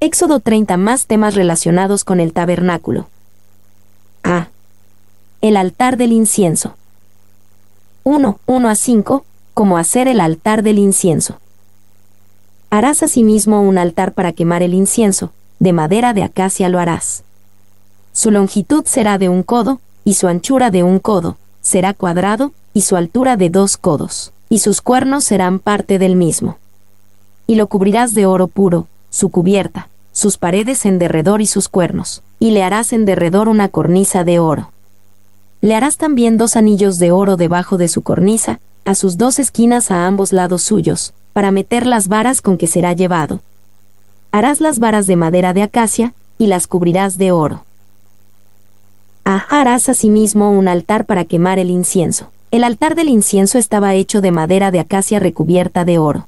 Éxodo 30 más temas relacionados con el tabernáculo. A. El altar del incienso. 1. 1 a 5. Cómo hacer el altar del incienso. Harás asimismo un altar para quemar el incienso, de madera de acacia lo harás. Su longitud será de un codo, y su anchura de un codo, será cuadrado, y su altura de dos codos, y sus cuernos serán parte del mismo. Y lo cubrirás de oro puro, su cubierta, sus paredes en derredor y sus cuernos, y le harás en derredor una cornisa de oro. Le harás también dos anillos de oro debajo de su cornisa, a sus dos esquinas a ambos lados suyos, para meter las varas con que será llevado. Harás las varas de madera de acacia, y las cubrirás de oro. Ah, harás asimismo un altar para quemar el incienso. El altar del incienso estaba hecho de madera de acacia recubierta de oro.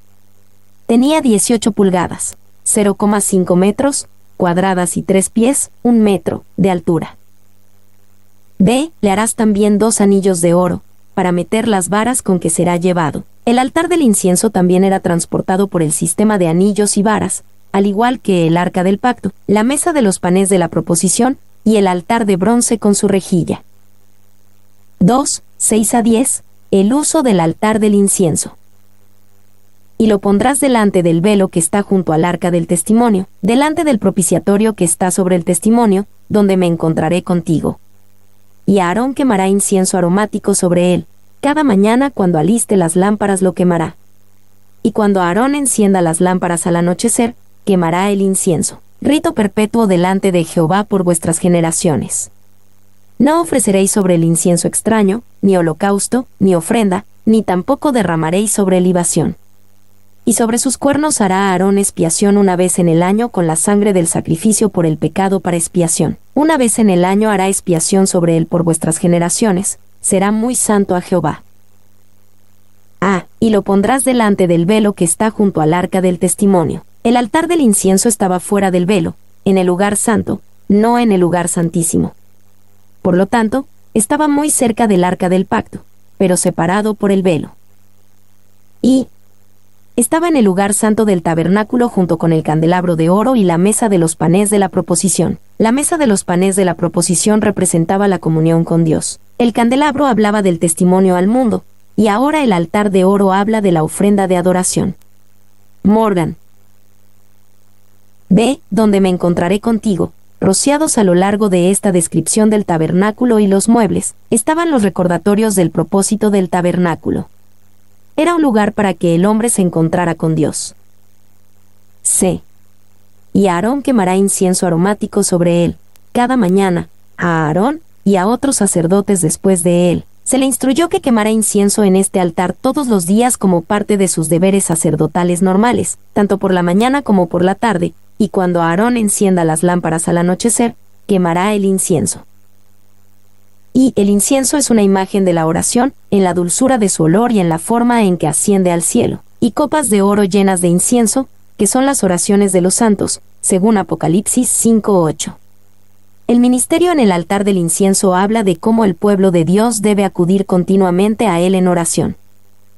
Tenía 18 pulgadas. 0,5 metros cuadradas y tres pies, un metro, de altura. B. Le harás también dos anillos de oro, para meter las varas con que será llevado. El altar del incienso también era transportado por el sistema de anillos y varas, al igual que el arca del pacto, la mesa de los panes de la proposición y el altar de bronce con su rejilla. 2. 6 a 10. El uso del altar del incienso y lo pondrás delante del velo que está junto al arca del testimonio, delante del propiciatorio que está sobre el testimonio, donde me encontraré contigo. Y Aarón quemará incienso aromático sobre él, cada mañana cuando aliste las lámparas lo quemará. Y cuando Aarón encienda las lámparas al anochecer, quemará el incienso, rito perpetuo delante de Jehová por vuestras generaciones. No ofreceréis sobre el incienso extraño, ni holocausto, ni ofrenda, ni tampoco derramaréis sobre libación y sobre sus cuernos hará Aarón expiación una vez en el año con la sangre del sacrificio por el pecado para expiación. Una vez en el año hará expiación sobre él por vuestras generaciones, será muy santo a Jehová. Ah, y lo pondrás delante del velo que está junto al arca del testimonio. El altar del incienso estaba fuera del velo, en el lugar santo, no en el lugar santísimo. Por lo tanto, estaba muy cerca del arca del pacto, pero separado por el velo. Y, estaba en el lugar santo del tabernáculo junto con el candelabro de oro y la mesa de los panes de la proposición. La mesa de los panes de la proposición representaba la comunión con Dios. El candelabro hablaba del testimonio al mundo, y ahora el altar de oro habla de la ofrenda de adoración. Morgan. Ve, donde me encontraré contigo. Rociados a lo largo de esta descripción del tabernáculo y los muebles, estaban los recordatorios del propósito del tabernáculo era un lugar para que el hombre se encontrara con Dios. C. Y Aarón quemará incienso aromático sobre él, cada mañana, a Aarón y a otros sacerdotes después de él. Se le instruyó que quemara incienso en este altar todos los días como parte de sus deberes sacerdotales normales, tanto por la mañana como por la tarde, y cuando Aarón encienda las lámparas al anochecer, quemará el incienso y el incienso es una imagen de la oración, en la dulzura de su olor y en la forma en que asciende al cielo, y copas de oro llenas de incienso, que son las oraciones de los santos, según Apocalipsis 5.8. El ministerio en el altar del incienso habla de cómo el pueblo de Dios debe acudir continuamente a él en oración.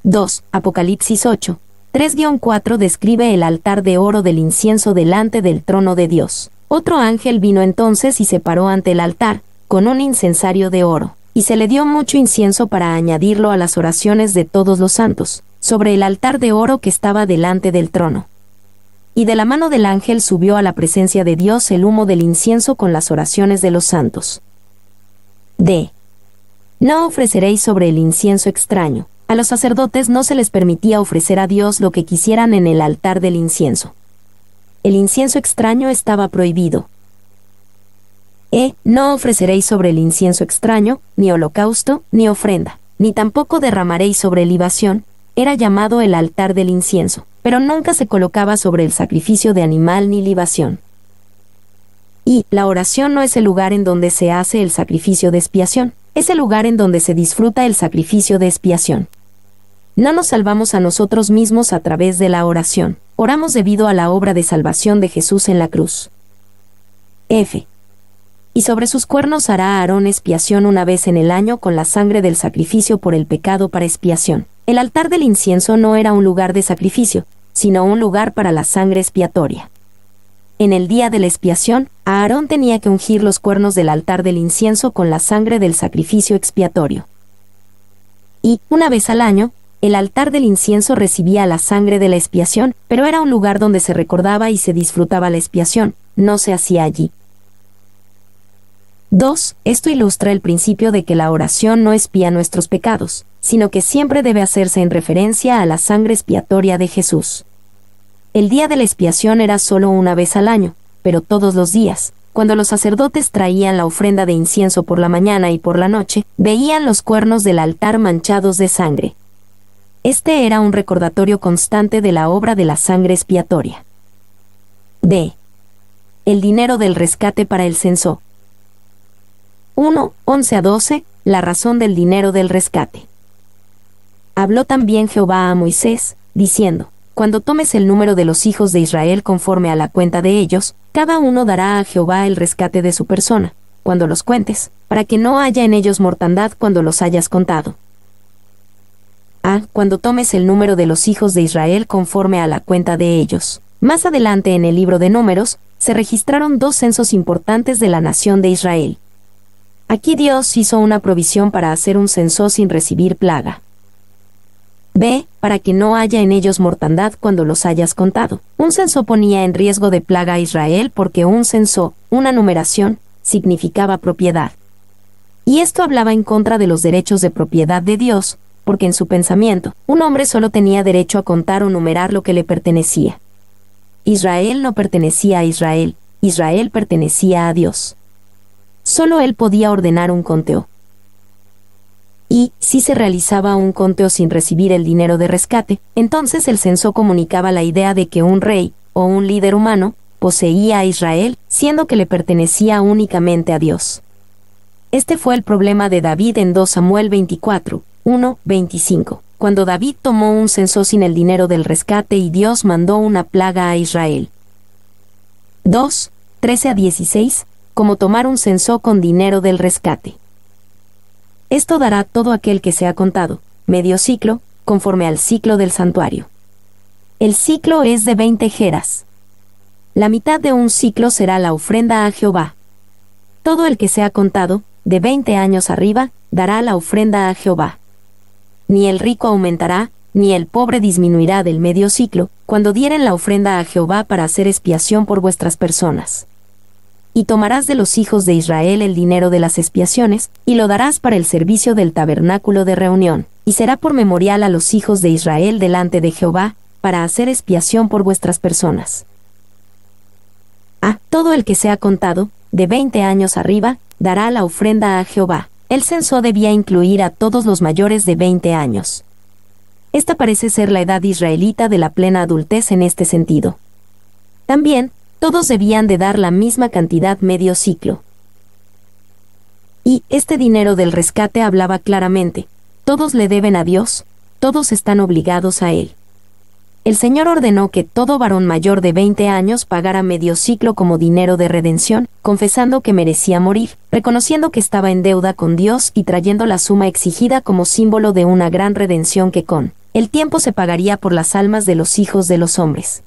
2. Apocalipsis 8. 3-4 describe el altar de oro del incienso delante del trono de Dios. Otro ángel vino entonces y se paró ante el altar, con un incensario de oro, y se le dio mucho incienso para añadirlo a las oraciones de todos los santos, sobre el altar de oro que estaba delante del trono. Y de la mano del ángel subió a la presencia de Dios el humo del incienso con las oraciones de los santos. D. No ofreceréis sobre el incienso extraño. A los sacerdotes no se les permitía ofrecer a Dios lo que quisieran en el altar del incienso. El incienso extraño estaba prohibido, e. No ofreceréis sobre el incienso extraño, ni holocausto, ni ofrenda, ni tampoco derramaréis sobre libación, era llamado el altar del incienso, pero nunca se colocaba sobre el sacrificio de animal ni libación. Y la oración no es el lugar en donde se hace el sacrificio de expiación, es el lugar en donde se disfruta el sacrificio de expiación. No nos salvamos a nosotros mismos a través de la oración, oramos debido a la obra de salvación de Jesús en la cruz. F y sobre sus cuernos hará Aarón expiación una vez en el año con la sangre del sacrificio por el pecado para expiación. El altar del incienso no era un lugar de sacrificio, sino un lugar para la sangre expiatoria. En el día de la expiación, Aarón tenía que ungir los cuernos del altar del incienso con la sangre del sacrificio expiatorio. Y, una vez al año, el altar del incienso recibía la sangre de la expiación, pero era un lugar donde se recordaba y se disfrutaba la expiación, no se hacía allí. 2. Esto ilustra el principio de que la oración no espía nuestros pecados, sino que siempre debe hacerse en referencia a la sangre expiatoria de Jesús. El día de la expiación era solo una vez al año, pero todos los días, cuando los sacerdotes traían la ofrenda de incienso por la mañana y por la noche, veían los cuernos del altar manchados de sangre. Este era un recordatorio constante de la obra de la sangre expiatoria. D. El dinero del rescate para el censo. 1, 11 a 12, la razón del dinero del rescate. Habló también Jehová a Moisés, diciendo, Cuando tomes el número de los hijos de Israel conforme a la cuenta de ellos, cada uno dará a Jehová el rescate de su persona, cuando los cuentes, para que no haya en ellos mortandad cuando los hayas contado. A. Ah, cuando tomes el número de los hijos de Israel conforme a la cuenta de ellos. Más adelante en el libro de números, se registraron dos censos importantes de la nación de Israel. Aquí Dios hizo una provisión para hacer un censo sin recibir plaga. B. Para que no haya en ellos mortandad cuando los hayas contado. Un censo ponía en riesgo de plaga a Israel porque un censo, una numeración, significaba propiedad. Y esto hablaba en contra de los derechos de propiedad de Dios, porque en su pensamiento, un hombre solo tenía derecho a contar o numerar lo que le pertenecía. Israel no pertenecía a Israel, Israel pertenecía a Dios solo él podía ordenar un conteo. Y, si se realizaba un conteo sin recibir el dinero de rescate, entonces el censo comunicaba la idea de que un rey, o un líder humano, poseía a Israel, siendo que le pertenecía únicamente a Dios. Este fue el problema de David en 2 Samuel 24, 1, 25, cuando David tomó un censo sin el dinero del rescate y Dios mandó una plaga a Israel. 2, 13 a 16, como tomar un censo con dinero del rescate. Esto dará todo aquel que se ha contado, medio ciclo, conforme al ciclo del santuario. El ciclo es de 20 jeras. La mitad de un ciclo será la ofrenda a Jehová. Todo el que se ha contado, de 20 años arriba, dará la ofrenda a Jehová. Ni el rico aumentará, ni el pobre disminuirá del medio ciclo, cuando dieren la ofrenda a Jehová para hacer expiación por vuestras personas y tomarás de los hijos de Israel el dinero de las expiaciones, y lo darás para el servicio del tabernáculo de reunión, y será por memorial a los hijos de Israel delante de Jehová, para hacer expiación por vuestras personas. A todo el que sea contado, de veinte años arriba, dará la ofrenda a Jehová. El censo debía incluir a todos los mayores de veinte años. Esta parece ser la edad israelita de la plena adultez en este sentido. También, todos debían de dar la misma cantidad medio ciclo. Y este dinero del rescate hablaba claramente, todos le deben a Dios, todos están obligados a Él. El Señor ordenó que todo varón mayor de 20 años pagara medio ciclo como dinero de redención, confesando que merecía morir, reconociendo que estaba en deuda con Dios y trayendo la suma exigida como símbolo de una gran redención que con el tiempo se pagaría por las almas de los hijos de los hombres.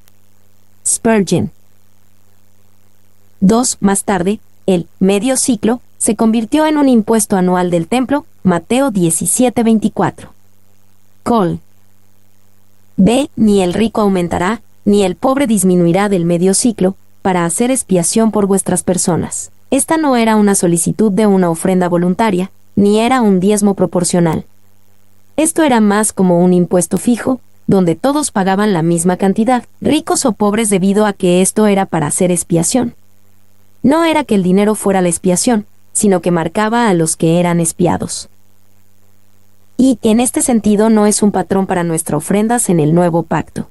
Spurgeon 2. más tarde, el medio ciclo se convirtió en un impuesto anual del templo, Mateo 17:24. Col. B. Ni el rico aumentará, ni el pobre disminuirá del medio ciclo, para hacer expiación por vuestras personas. Esta no era una solicitud de una ofrenda voluntaria, ni era un diezmo proporcional. Esto era más como un impuesto fijo, donde todos pagaban la misma cantidad, ricos o pobres debido a que esto era para hacer expiación. No era que el dinero fuera la expiación, sino que marcaba a los que eran espiados. Y, en este sentido, no es un patrón para nuestras ofrendas en el nuevo pacto.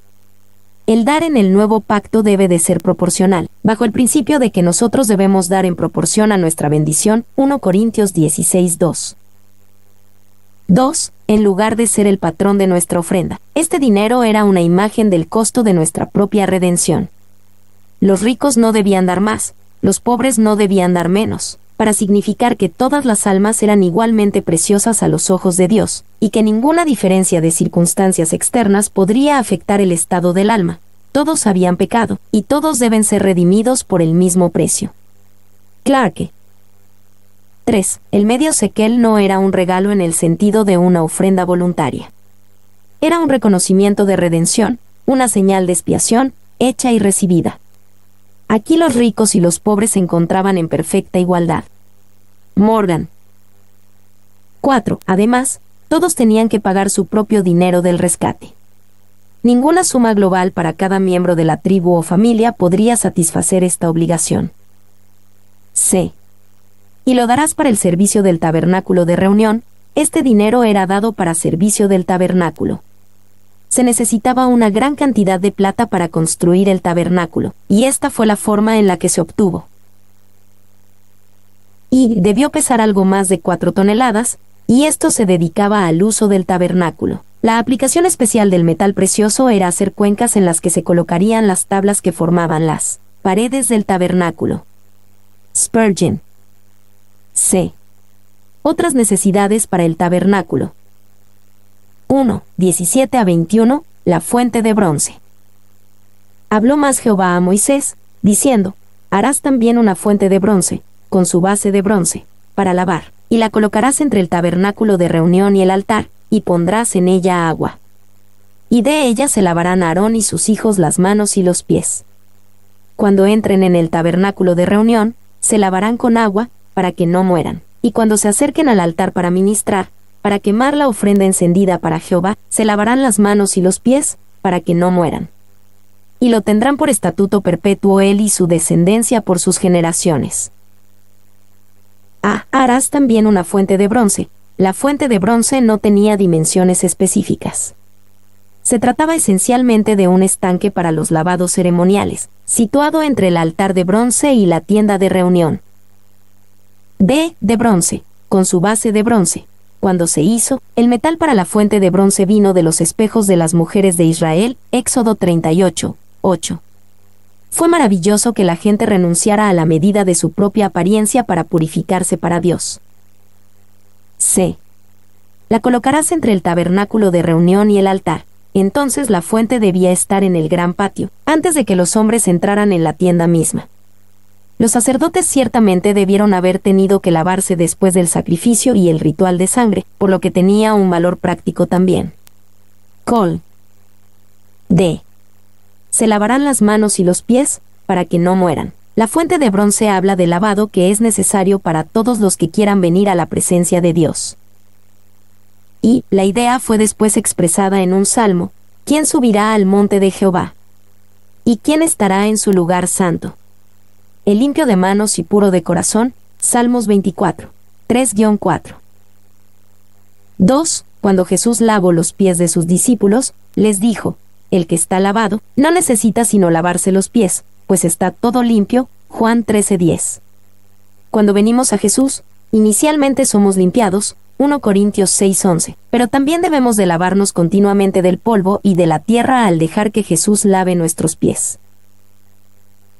El dar en el nuevo pacto debe de ser proporcional, bajo el principio de que nosotros debemos dar en proporción a nuestra bendición, 1 Corintios 16.2. 2. En lugar de ser el patrón de nuestra ofrenda, este dinero era una imagen del costo de nuestra propia redención. Los ricos no debían dar más, los pobres no debían dar menos, para significar que todas las almas eran igualmente preciosas a los ojos de Dios, y que ninguna diferencia de circunstancias externas podría afectar el estado del alma. Todos habían pecado, y todos deben ser redimidos por el mismo precio. Clarke. 3. El medio sequel no era un regalo en el sentido de una ofrenda voluntaria. Era un reconocimiento de redención, una señal de expiación, hecha y recibida. Aquí los ricos y los pobres se encontraban en perfecta igualdad. Morgan. 4. Además, todos tenían que pagar su propio dinero del rescate. Ninguna suma global para cada miembro de la tribu o familia podría satisfacer esta obligación. C. Y lo darás para el servicio del tabernáculo de reunión, este dinero era dado para servicio del tabernáculo se necesitaba una gran cantidad de plata para construir el tabernáculo, y esta fue la forma en la que se obtuvo. Y debió pesar algo más de 4 toneladas, y esto se dedicaba al uso del tabernáculo. La aplicación especial del metal precioso era hacer cuencas en las que se colocarían las tablas que formaban las paredes del tabernáculo. Spurgeon. C. Otras necesidades para el tabernáculo. 1, 17 a 21, la fuente de bronce. Habló más Jehová a Moisés, diciendo, Harás también una fuente de bronce, con su base de bronce, para lavar, y la colocarás entre el tabernáculo de reunión y el altar, y pondrás en ella agua. Y de ella se lavarán Aarón y sus hijos las manos y los pies. Cuando entren en el tabernáculo de reunión, se lavarán con agua, para que no mueran, y cuando se acerquen al altar para ministrar, para quemar la ofrenda encendida para Jehová, se lavarán las manos y los pies, para que no mueran. Y lo tendrán por estatuto perpetuo él y su descendencia por sus generaciones. A. Ah, harás también una fuente de bronce. La fuente de bronce no tenía dimensiones específicas. Se trataba esencialmente de un estanque para los lavados ceremoniales, situado entre el altar de bronce y la tienda de reunión. D. De bronce, con su base de bronce. Cuando se hizo, el metal para la fuente de bronce vino de los espejos de las mujeres de Israel, Éxodo 38, 8. Fue maravilloso que la gente renunciara a la medida de su propia apariencia para purificarse para Dios. C. La colocarás entre el tabernáculo de reunión y el altar. Entonces la fuente debía estar en el gran patio, antes de que los hombres entraran en la tienda misma. Los sacerdotes ciertamente debieron haber tenido que lavarse después del sacrificio y el ritual de sangre, por lo que tenía un valor práctico también. Col. D. Se lavarán las manos y los pies, para que no mueran. La fuente de bronce habla del lavado que es necesario para todos los que quieran venir a la presencia de Dios. Y, la idea fue después expresada en un salmo, ¿quién subirá al monte de Jehová? ¿Y quién estará en su lugar santo? el limpio de manos y puro de corazón, Salmos 24, 3-4. 2. Cuando Jesús lavó los pies de sus discípulos, les dijo, el que está lavado, no necesita sino lavarse los pies, pues está todo limpio, Juan 13 10 Cuando venimos a Jesús, inicialmente somos limpiados, 1 Corintios 6 11 pero también debemos de lavarnos continuamente del polvo y de la tierra al dejar que Jesús lave nuestros pies.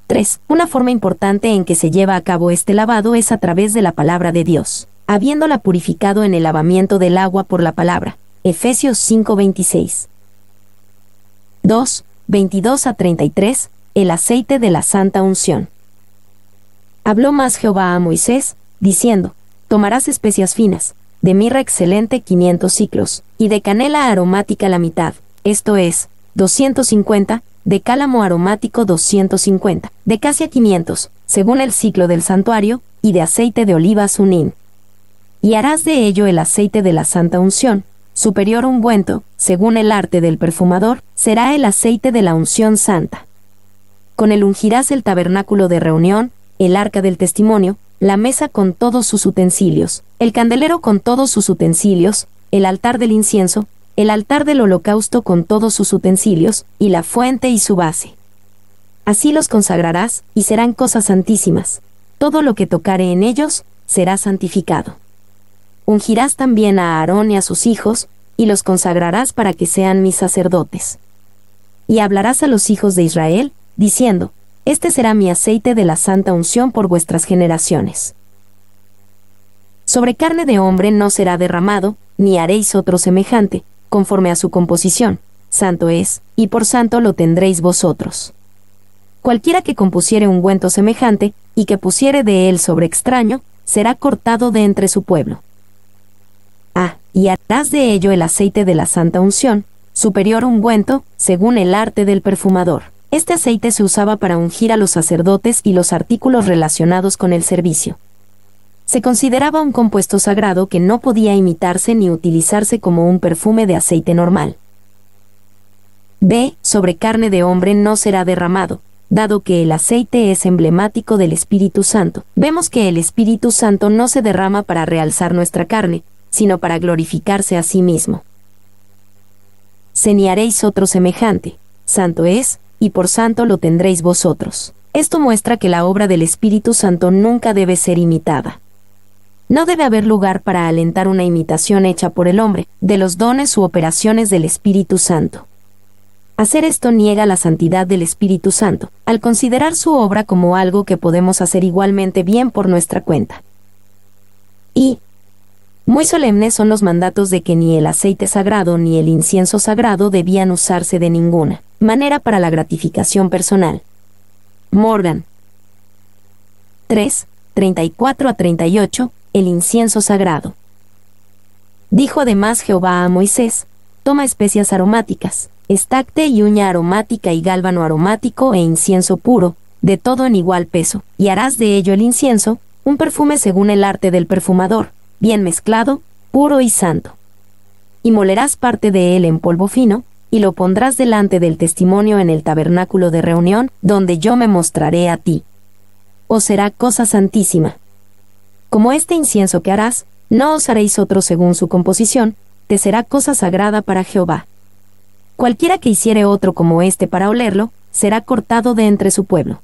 3. Una forma importante en que se lleva a cabo este lavado es a través de la palabra de Dios, habiéndola purificado en el lavamiento del agua por la palabra. Efesios 5:26. 2. 22 a 33. El aceite de la santa unción. Habló más Jehová a Moisés, diciendo, Tomarás especias finas, de mirra excelente 500 ciclos, y de canela aromática la mitad, esto es, 250, de cálamo aromático 250, de casi a 500, según el ciclo del santuario, y de aceite de oliva sunín. Y harás de ello el aceite de la santa unción, superior ungüento, según el arte del perfumador, será el aceite de la unción santa. Con el ungirás el tabernáculo de reunión, el arca del testimonio, la mesa con todos sus utensilios, el candelero con todos sus utensilios, el altar del incienso, el altar del holocausto con todos sus utensilios, y la fuente y su base. Así los consagrarás, y serán cosas santísimas. Todo lo que tocare en ellos, será santificado. Ungirás también a Aarón y a sus hijos, y los consagrarás para que sean mis sacerdotes. Y hablarás a los hijos de Israel, diciendo, Este será mi aceite de la santa unción por vuestras generaciones. Sobre carne de hombre no será derramado, ni haréis otro semejante, conforme a su composición. Santo es, y por santo lo tendréis vosotros. Cualquiera que compusiere ungüento semejante, y que pusiere de él sobre extraño, será cortado de entre su pueblo. Ah, y atrás de ello el aceite de la santa unción, superior ungüento, según el arte del perfumador. Este aceite se usaba para ungir a los sacerdotes y los artículos relacionados con el servicio se consideraba un compuesto sagrado que no podía imitarse ni utilizarse como un perfume de aceite normal. B. Sobre carne de hombre no será derramado, dado que el aceite es emblemático del Espíritu Santo. Vemos que el Espíritu Santo no se derrama para realzar nuestra carne, sino para glorificarse a sí mismo. Señaréis otro semejante, santo es, y por santo lo tendréis vosotros. Esto muestra que la obra del Espíritu Santo nunca debe ser imitada. No debe haber lugar para alentar una imitación hecha por el hombre de los dones u operaciones del Espíritu Santo. Hacer esto niega la santidad del Espíritu Santo, al considerar su obra como algo que podemos hacer igualmente bien por nuestra cuenta. Y, muy solemnes son los mandatos de que ni el aceite sagrado ni el incienso sagrado debían usarse de ninguna manera para la gratificación personal. Morgan 3, 34 a 38, el incienso sagrado. Dijo además Jehová a Moisés, toma especias aromáticas, estacte y uña aromática y gálbano aromático e incienso puro, de todo en igual peso, y harás de ello el incienso, un perfume según el arte del perfumador, bien mezclado, puro y santo. Y molerás parte de él en polvo fino, y lo pondrás delante del testimonio en el tabernáculo de reunión, donde yo me mostraré a ti. O será cosa santísima como este incienso que harás, no os haréis otro según su composición, te será cosa sagrada para Jehová. Cualquiera que hiciere otro como este para olerlo, será cortado de entre su pueblo.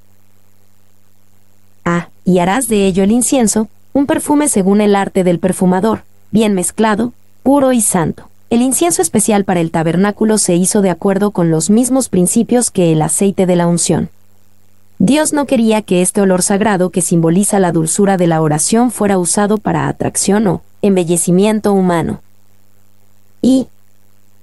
Ah, y harás de ello el incienso, un perfume según el arte del perfumador, bien mezclado, puro y santo. El incienso especial para el tabernáculo se hizo de acuerdo con los mismos principios que el aceite de la unción. Dios no quería que este olor sagrado que simboliza la dulzura de la oración fuera usado para atracción o embellecimiento humano. Y,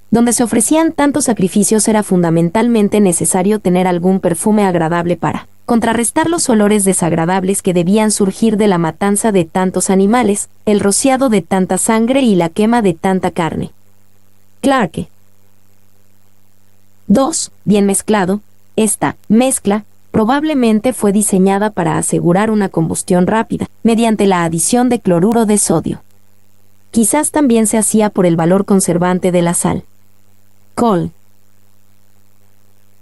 donde se ofrecían tantos sacrificios era fundamentalmente necesario tener algún perfume agradable para contrarrestar los olores desagradables que debían surgir de la matanza de tantos animales, el rociado de tanta sangre y la quema de tanta carne. Clarke. 2. Bien mezclado. Esta mezcla probablemente fue diseñada para asegurar una combustión rápida, mediante la adición de cloruro de sodio. Quizás también se hacía por el valor conservante de la sal. Col.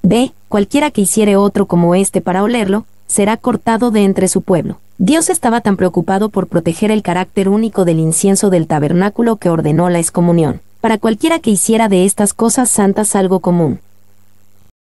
B. Cualquiera que hiciere otro como este para olerlo, será cortado de entre su pueblo. Dios estaba tan preocupado por proteger el carácter único del incienso del tabernáculo que ordenó la excomunión, para cualquiera que hiciera de estas cosas santas algo común.